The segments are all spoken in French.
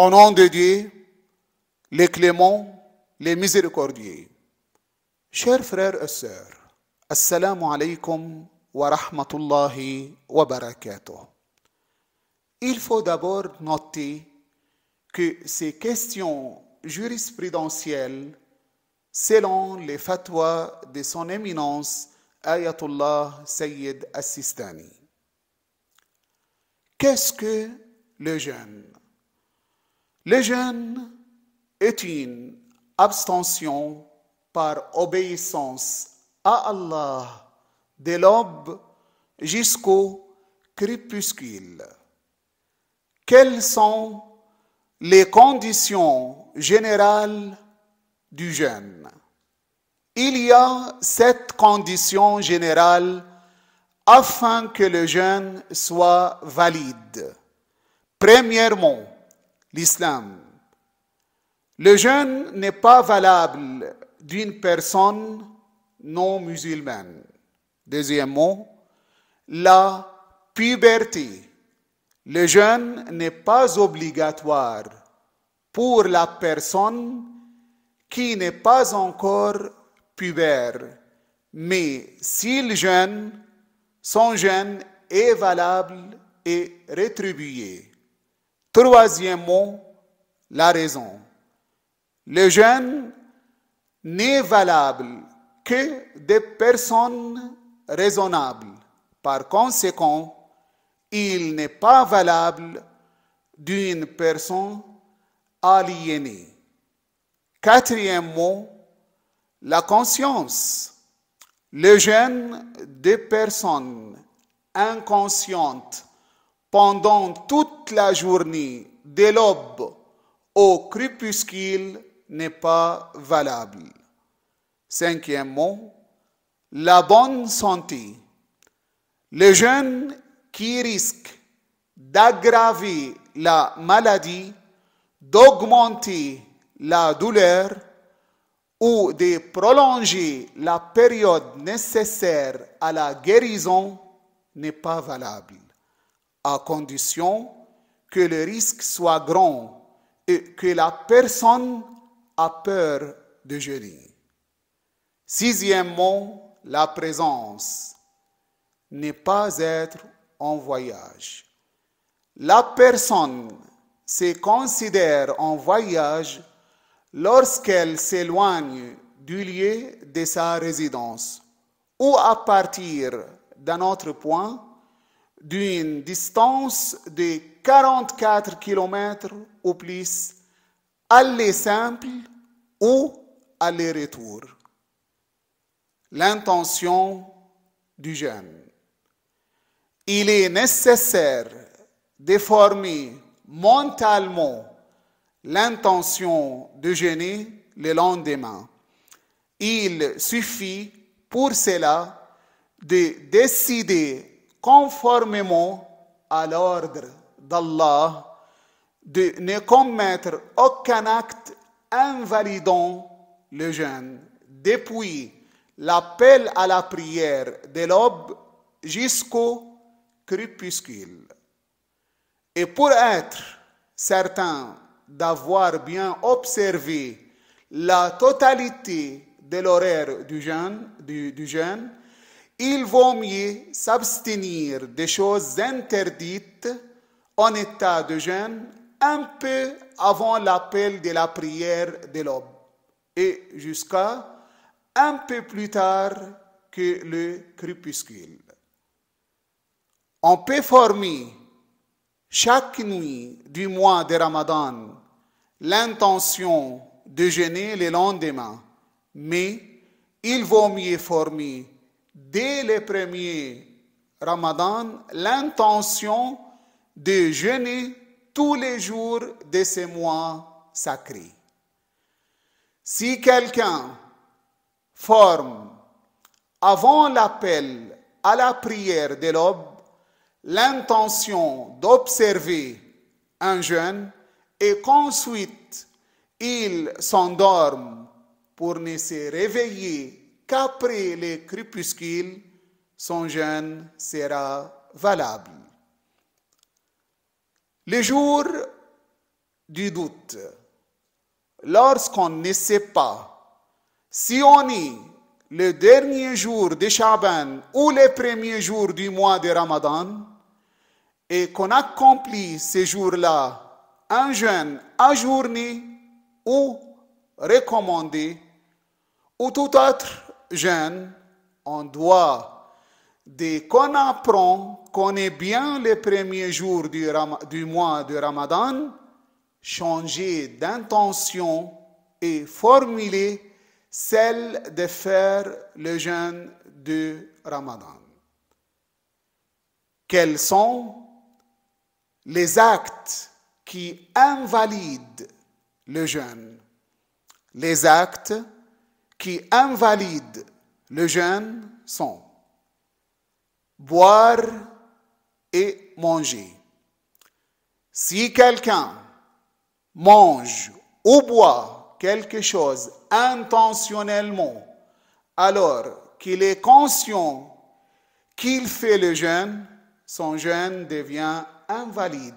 Au nom de Dieu, les cléments, les miséricordieux. Chers frères et sœurs, Assalamu alaikum wa rahmatullahi wa barakatuh. Il faut d'abord noter que ces questions jurisprudentielles, selon les fatwas de son éminence Ayatollah Sayyid Assistani. Qu'est-ce que le jeûne le jeûne est une abstention par obéissance à Allah dès l'aube jusqu'au crépuscule. Quelles sont les conditions générales du jeûne Il y a sept conditions générales afin que le jeûne soit valide. Premièrement, l'islam. Le jeûne n'est pas valable d'une personne non musulmane. Deuxièmement, la puberté. Le jeûne n'est pas obligatoire pour la personne qui n'est pas encore pubère. Mais s'il jeûne, son jeûne est valable et rétribué. Troisième mot, la raison. Le jeûne n'est valable que des personnes raisonnables. Par conséquent, il n'est pas valable d'une personne aliénée. Quatrième mot, la conscience. Le jeûne des personnes inconscientes pendant toute la journée, dès l'aube au crépuscule, n'est pas valable. Cinquièmement, la bonne santé. Les jeunes qui risquent d'aggraver la maladie, d'augmenter la douleur ou de prolonger la période nécessaire à la guérison n'est pas valable à condition que le risque soit grand et que la personne a peur de jeûner. Sixièmement, la présence n'est pas être en voyage. La personne se considère en voyage lorsqu'elle s'éloigne du lieu de sa résidence ou à partir d'un autre point d'une distance de 44 km ou plus, aller simple ou aller-retour. L'intention du jeûne. Il est nécessaire de former mentalement l'intention de jeûner le lendemain. Il suffit pour cela de décider conformément à l'ordre d'Allah de ne commettre aucun acte invalidant le jeûne, depuis l'appel à la prière de l'aube jusqu'au crépuscule. Et pour être certain d'avoir bien observé la totalité de l'horaire du jeûne, du jeûne, il vaut mieux s'abstenir des choses interdites en état de jeûne un peu avant l'appel de la prière de l'aube et jusqu'à un peu plus tard que le crépuscule. On peut former chaque nuit du mois de Ramadan l'intention de jeûner le lendemain, mais il vaut mieux former dès le premier Ramadan l'intention de jeûner tous les jours de ces mois sacrés. Si quelqu'un forme avant l'appel à la prière de l'aube l'intention d'observer un jeûne et qu'ensuite il s'endorme pour ne se réveiller qu'après les crépuscules, son jeûne sera valable. Les jours du doute, lorsqu'on ne sait pas si on est le dernier jour de Shaban ou le premier jour du mois de Ramadan, et qu'on accomplit ces jours-là un jeûne ajourné ou recommandé, ou tout autre jeune, on doit, dès qu'on apprend, qu'on est bien les premiers jours du, du mois de Ramadan, changer d'intention et formuler celle de faire le jeûne de Ramadan. Quels sont les actes qui invalident le jeûne Les actes qui invalident le jeûne sont boire et manger. Si quelqu'un mange ou boit quelque chose intentionnellement, alors qu'il est conscient qu'il fait le jeûne, son jeûne devient invalide.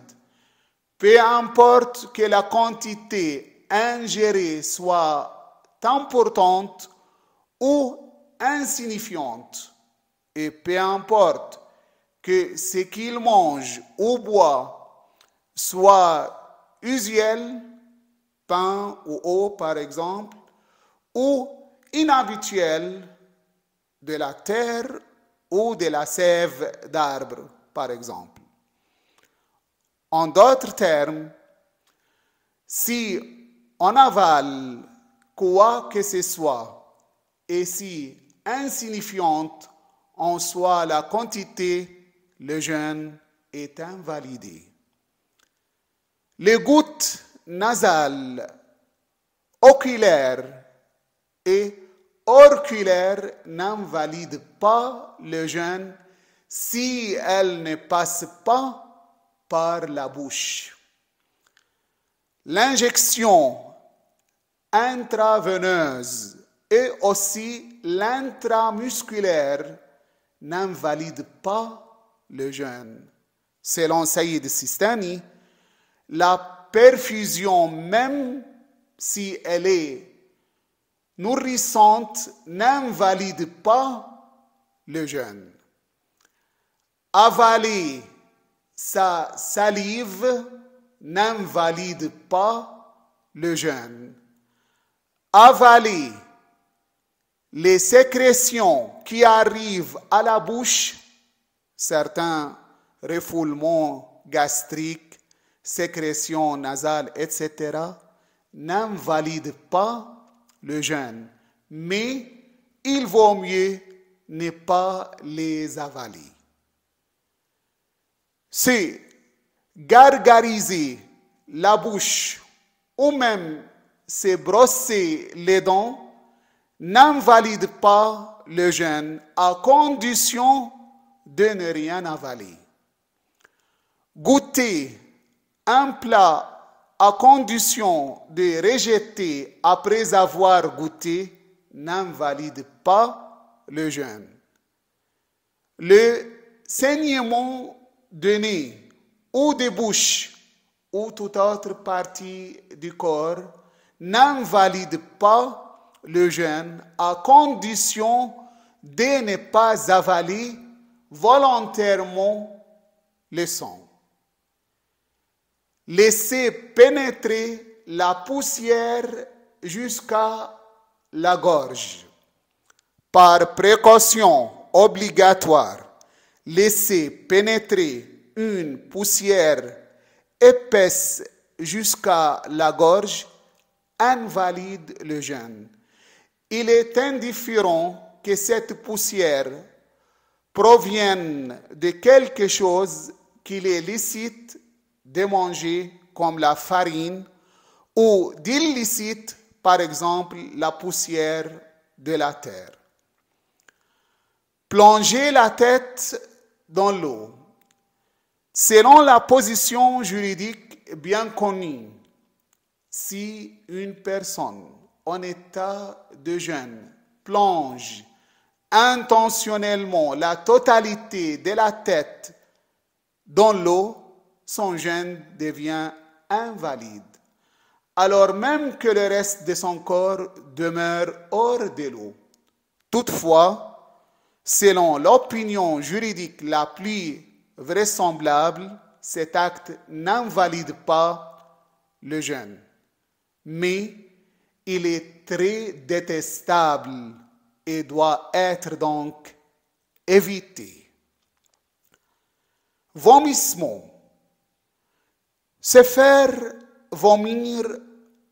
Peu importe que la quantité ingérée soit importante ou insignifiante, et peu importe que ce qu'il mange ou boit soit usuel, pain ou eau par exemple, ou inhabituel de la terre ou de la sève d'arbre par exemple. En d'autres termes, si on avale quoi que ce soit, et si insignifiante en soit la quantité, le jeûne est invalidé. Les gouttes nasales, oculaires et orculaires n'invalident pas le jeûne si elles ne passent pas par la bouche. L'injection intraveneuse et aussi l'intramusculaire n'invalide pas le jeûne. Selon Saïd Sistani, la perfusion, même si elle est nourrissante, n'invalide pas le jeûne. Avaler sa salive n'invalide pas le jeûne avaler les sécrétions qui arrivent à la bouche, certains refoulements gastriques, sécrétions nasales, etc., n'invalident pas le jeûne, mais il vaut mieux ne pas les avaler. C'est gargariser la bouche ou même se brosser les dents n'invalide pas le jeûne à condition de ne rien avaler. Goûter un plat à condition de rejeter après avoir goûté n'invalide pas le jeûne. Le saignement de nez ou de bouche ou toute autre partie du corps n'invalide pas le jeûne à condition de ne pas avaler volontairement le sang. Laissez pénétrer la poussière jusqu'à la gorge. Par précaution obligatoire, laissez pénétrer une poussière épaisse jusqu'à la gorge invalide le jeûne. Il est indifférent que cette poussière provienne de quelque chose qu'il est licite de manger, comme la farine, ou d'illicite, par exemple, la poussière de la terre. Plonger la tête dans l'eau. Selon la position juridique bien connue, si une personne en état de jeûne plonge intentionnellement la totalité de la tête dans l'eau, son jeûne devient invalide, alors même que le reste de son corps demeure hors de l'eau. Toutefois, selon l'opinion juridique la plus vraisemblable, cet acte n'invalide pas le jeûne mais il est très détestable et doit être donc évité. Vomissement. Se faire vomir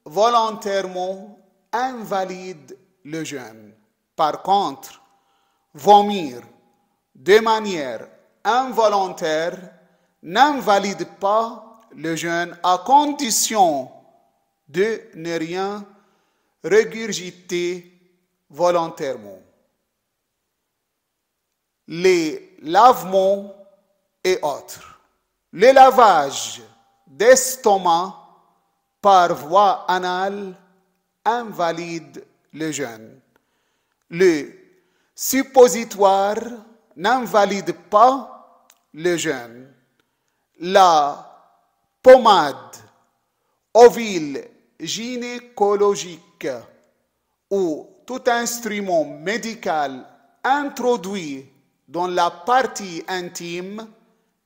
volontairement invalide le jeûne. Par contre, vomir de manière involontaire n'invalide pas le jeûne à condition de ne rien régurgiter volontairement. Les lavements et autres. Le lavage d'estomac par voie anale invalide le jeûne. Le suppositoire n'invalide pas le jeûne. La pommade ovile gynécologique ou tout instrument médical introduit dans la partie intime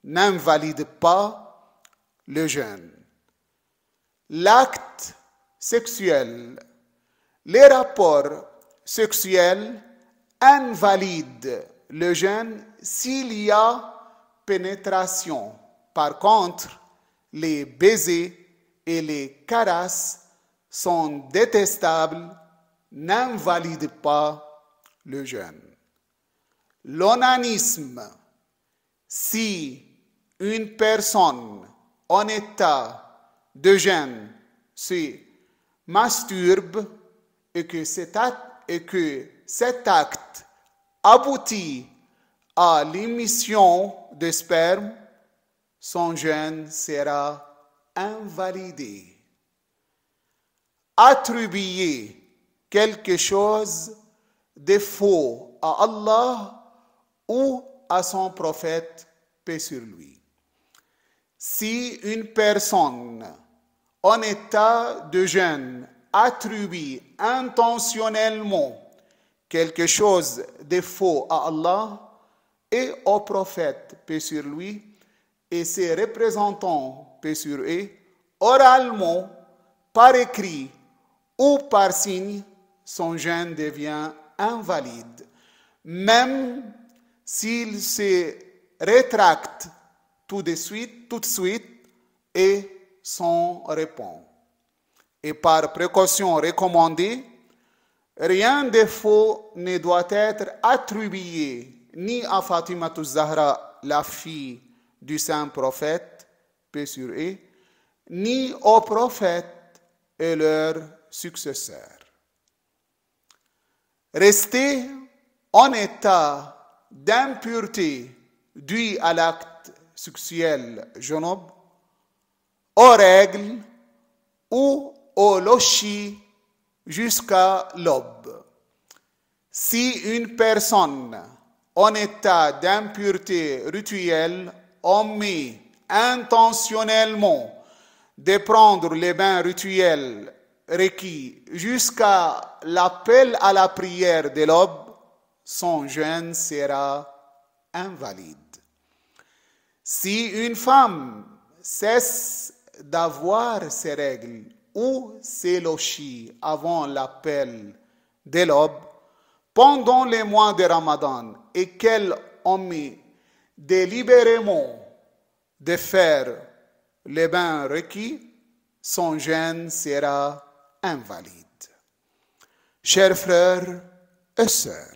n'invalide pas le jeûne. L'acte sexuel, les rapports sexuels invalident le jeûne s'il y a pénétration. Par contre, les baisers et les caresses sont détestables n'invalident pas le jeûne. L'onanisme, si une personne en état de jeûne se masturbe et que cet acte, et que cet acte aboutit à l'émission de sperme, son jeûne sera invalidé attribuer quelque chose de faux à Allah ou à son prophète, paix sur lui. Si une personne en état de jeûne attribue intentionnellement quelque chose de faux à Allah et au prophète, paix sur lui, et ses représentants, paix sur eux, oralement, par écrit, ou par signe, son gène devient invalide, même s'il se rétracte tout de suite, tout de suite, et son répond. Et par précaution recommandée, rien de faux ne doit être attribué ni à Fatima Zahra, la fille du saint prophète, paix sur e, ni aux prophètes et leurs Successeur. Rester en état d'impureté dû à l'acte sexuel jeune homme, aux règles ou au lochi jusqu'à l'aube. Si une personne en état d'impureté rituelle omet intentionnellement de prendre les bains rituels requis jusqu'à l'appel à la prière de l'aube, son jeûne sera invalide. Si une femme cesse d'avoir ses règles ou ses lochis avant l'appel de l'aube, pendant les mois de Ramadan, et qu'elle omit délibérément de faire les bains requis, son jeûne sera invalide. Chers frères et sœurs,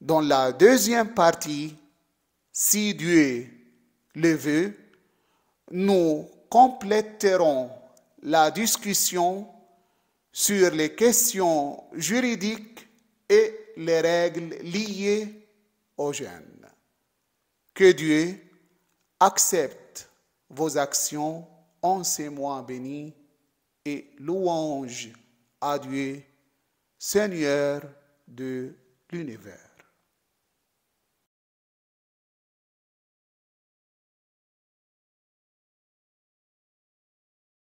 dans la deuxième partie, si Dieu le veut, nous compléterons la discussion sur les questions juridiques et les règles liées aux jeunes. Que Dieu accepte vos actions en ces mois bénis et louange à Dieu, Seigneur de l'univers.